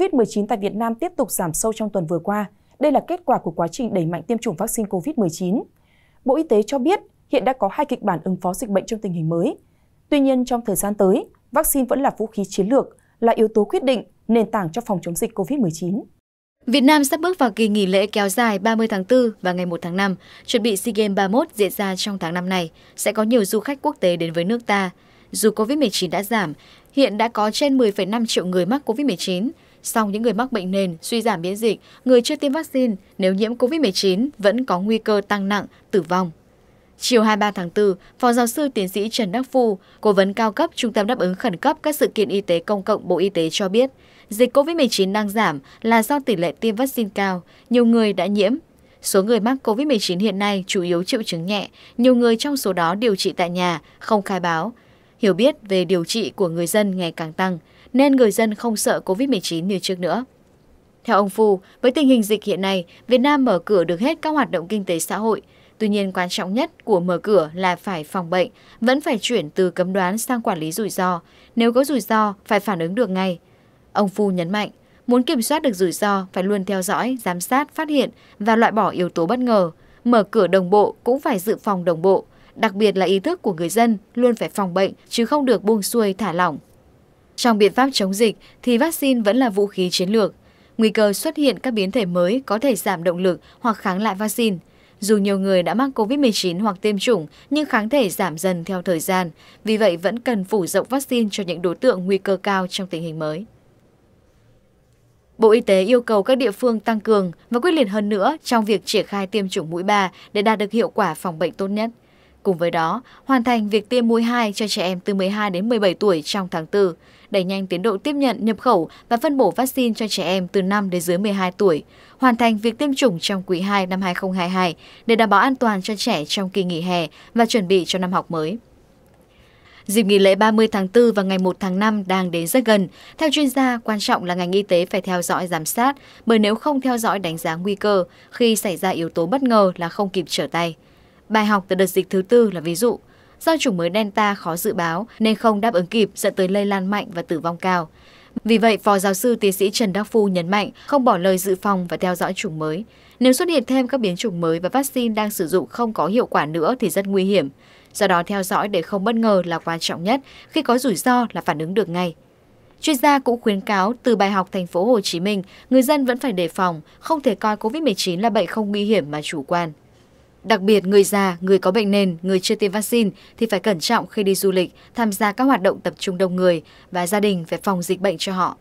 COVID-19 tại Việt Nam tiếp tục giảm sâu trong tuần vừa qua. Đây là kết quả của quá trình đẩy mạnh tiêm chủng vaccine COVID-19. Bộ Y tế cho biết hiện đã có hai kịch bản ứng phó dịch bệnh trong tình hình mới. Tuy nhiên, trong thời gian tới, vaccine vẫn là vũ khí chiến lược, là yếu tố quyết định, nền tảng cho phòng chống dịch COVID-19. Việt Nam sắp bước vào kỳ nghỉ lễ kéo dài 30 tháng 4 và ngày 1 tháng 5, chuẩn bị SEA Games 31 diễn ra trong tháng năm này, sẽ có nhiều du khách quốc tế đến với nước ta. Dù COVID-19 đã giảm, hiện đã có trên 10,5 triệu người mắc COVID-19, sau những người mắc bệnh nền, suy giảm miễn dịch, người chưa tiêm vaccine nếu nhiễm COVID-19 vẫn có nguy cơ tăng nặng, tử vong. Chiều 23 tháng 4, Phó Giáo sư Tiến sĩ Trần Đắc Phu, Cố vấn cao cấp Trung tâm đáp ứng khẩn cấp các sự kiện y tế công cộng Bộ Y tế cho biết, dịch COVID-19 đang giảm là do tỷ lệ tiêm vaccine cao, nhiều người đã nhiễm. Số người mắc COVID-19 hiện nay chủ yếu triệu chứng nhẹ, nhiều người trong số đó điều trị tại nhà, không khai báo. Hiểu biết về điều trị của người dân ngày càng tăng, nên người dân không sợ COVID-19 như trước nữa. Theo ông Phu, với tình hình dịch hiện nay, Việt Nam mở cửa được hết các hoạt động kinh tế xã hội. Tuy nhiên quan trọng nhất của mở cửa là phải phòng bệnh, vẫn phải chuyển từ cấm đoán sang quản lý rủi ro. Nếu có rủi ro, phải phản ứng được ngay. Ông Phu nhấn mạnh, muốn kiểm soát được rủi ro phải luôn theo dõi, giám sát, phát hiện và loại bỏ yếu tố bất ngờ. Mở cửa đồng bộ cũng phải dự phòng đồng bộ, đặc biệt là ý thức của người dân luôn phải phòng bệnh chứ không được buông xuôi thả lỏng. Trong biện pháp chống dịch thì vaccine vẫn là vũ khí chiến lược. Nguy cơ xuất hiện các biến thể mới có thể giảm động lực hoặc kháng lại vaccine. Dù nhiều người đã mắc COVID-19 hoặc tiêm chủng nhưng kháng thể giảm dần theo thời gian, vì vậy vẫn cần phủ rộng vaccine cho những đối tượng nguy cơ cao trong tình hình mới. Bộ Y tế yêu cầu các địa phương tăng cường và quyết liệt hơn nữa trong việc triển khai tiêm chủng mũi 3 để đạt được hiệu quả phòng bệnh tốt nhất. Cùng với đó, hoàn thành việc tiêm mũi 2 cho trẻ em từ 12 đến 17 tuổi trong tháng 4, đẩy nhanh tiến độ tiếp nhận, nhập khẩu và phân bổ vaccine cho trẻ em từ 5 đến dưới 12 tuổi, hoàn thành việc tiêm chủng trong quý 2 năm 2022 để đảm bảo an toàn cho trẻ trong kỳ nghỉ hè và chuẩn bị cho năm học mới. Dịp nghỉ lễ 30 tháng 4 và ngày 1 tháng 5 đang đến rất gần. Theo chuyên gia, quan trọng là ngành y tế phải theo dõi giám sát, bởi nếu không theo dõi đánh giá nguy cơ, khi xảy ra yếu tố bất ngờ là không kịp trở tay. Bài học từ đợt dịch thứ tư là ví dụ. Do chủng mới Delta khó dự báo nên không đáp ứng kịp dẫn tới lây lan mạnh và tử vong cao. Vì vậy, Phó Giáo sư Tiến sĩ Trần Đắc Phu nhấn mạnh không bỏ lời dự phòng và theo dõi chủng mới. Nếu xuất hiện thêm các biến chủng mới và vaccine đang sử dụng không có hiệu quả nữa thì rất nguy hiểm. Do đó theo dõi để không bất ngờ là quan trọng nhất, khi có rủi ro là phản ứng được ngay. Chuyên gia cũng khuyến cáo từ bài học thành phố Hồ Chí Minh, người dân vẫn phải đề phòng, không thể coi COVID-19 là bệnh không nguy hiểm mà chủ quan. Đặc biệt, người già, người có bệnh nền, người chưa tiêm vaccine thì phải cẩn trọng khi đi du lịch, tham gia các hoạt động tập trung đông người và gia đình phải phòng dịch bệnh cho họ.